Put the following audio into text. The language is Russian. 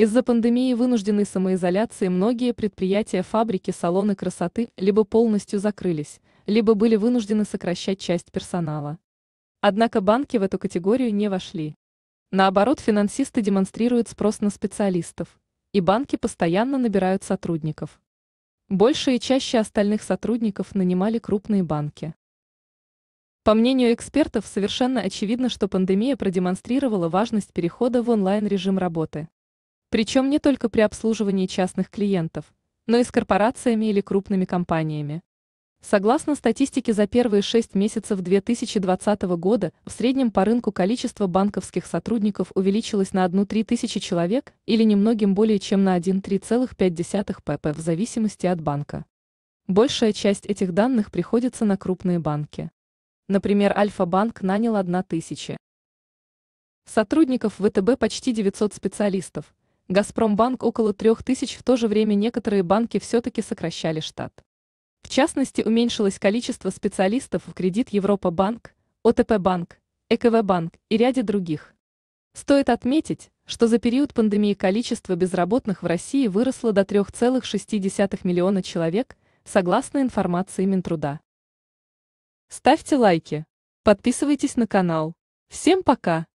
Из-за пандемии и вынужденной самоизоляции многие предприятия, фабрики, салоны красоты либо полностью закрылись, либо были вынуждены сокращать часть персонала. Однако банки в эту категорию не вошли. Наоборот, финансисты демонстрируют спрос на специалистов, и банки постоянно набирают сотрудников. Больше и чаще остальных сотрудников нанимали крупные банки. По мнению экспертов, совершенно очевидно, что пандемия продемонстрировала важность перехода в онлайн-режим работы. Причем не только при обслуживании частных клиентов, но и с корпорациями или крупными компаниями. Согласно статистике за первые шесть месяцев 2020 года в среднем по рынку количество банковских сотрудников увеличилось на 1 тысячи человек или немногим более чем на 1,3,5 пп, в зависимости от банка. Большая часть этих данных приходится на крупные банки. Например, Альфа-банк нанял 1 тысяча. Сотрудников ВТБ почти 900 специалистов, Газпромбанк около трех тысяч, в то же время некоторые банки все-таки сокращали штат. В частности, уменьшилось количество специалистов в кредит Европа-банк, ОТП-банк, ЭКВ-банк и ряде других. Стоит отметить, что за период пандемии количество безработных в России выросло до 3,6 миллиона человек, согласно информации Минтруда. Ставьте лайки, подписывайтесь на канал. Всем пока!